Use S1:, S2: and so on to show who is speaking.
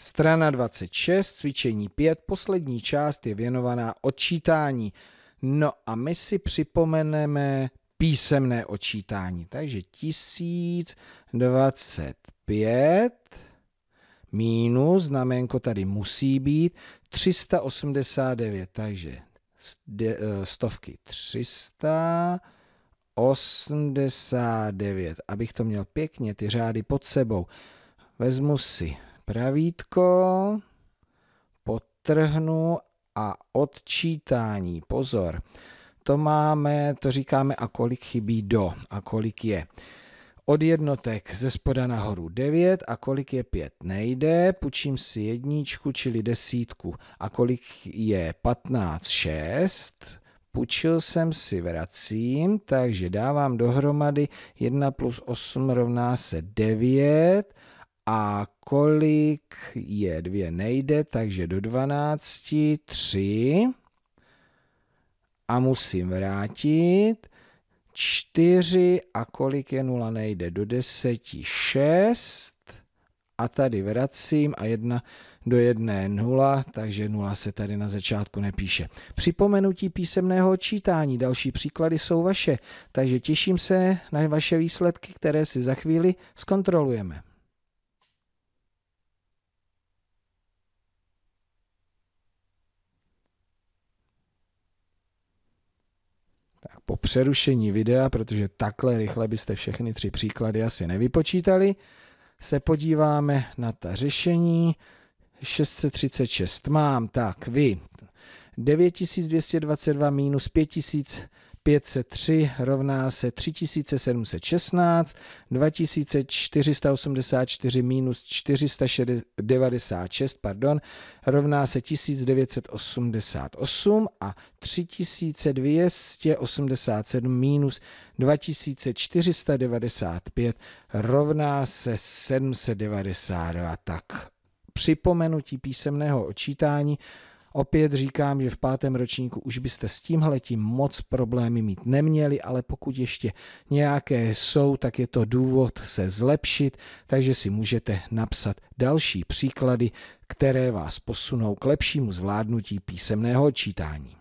S1: Strana 26, cvičení 5, poslední část je věnovaná odčítání. No a my si připomeneme písemné odčítání. Takže 1025 minus, znamenko tady musí být, 389, takže eh, stovky 300, 89, abych to měl pěkně, ty řády pod sebou. Vezmu si pravítko, potrhnu a odčítání. Pozor, to máme, to říkáme a kolik chybí do a kolik je. Od jednotek ze spoda nahoru 9 a kolik je 5 nejde, půjčím si jedničku, čili desítku a kolik je 15, 6, půjčil jsem si, vracím, takže dávám dohromady 1 plus 8 rovná se 9 a kolik je? Dvě nejde, takže do 12, 3. A musím vrátit. 4 a kolik je 0 nejde? Do 10, 6. A tady vracím a 1 do 1 0, takže 0 se tady na začátku nepíše. Připomenutí písemného čítání. Další příklady jsou vaše, takže těším se na vaše výsledky, které si za chvíli zkontrolujeme. po přerušení videa, protože takhle rychle byste všechny tři příklady asi nevypočítali, se podíváme na ta řešení. 636 mám, tak vy 9222 minus 5000 503 rovná se 3716, 2484 minus 496 pardon, rovná se 1988 a 3287 minus 2495 rovná se 792. Tak připomenutí písemného očítání Opět říkám, že v pátém ročníku už byste s tímhletím moc problémy mít neměli, ale pokud ještě nějaké jsou, tak je to důvod se zlepšit, takže si můžete napsat další příklady, které vás posunou k lepšímu zvládnutí písemného čítání.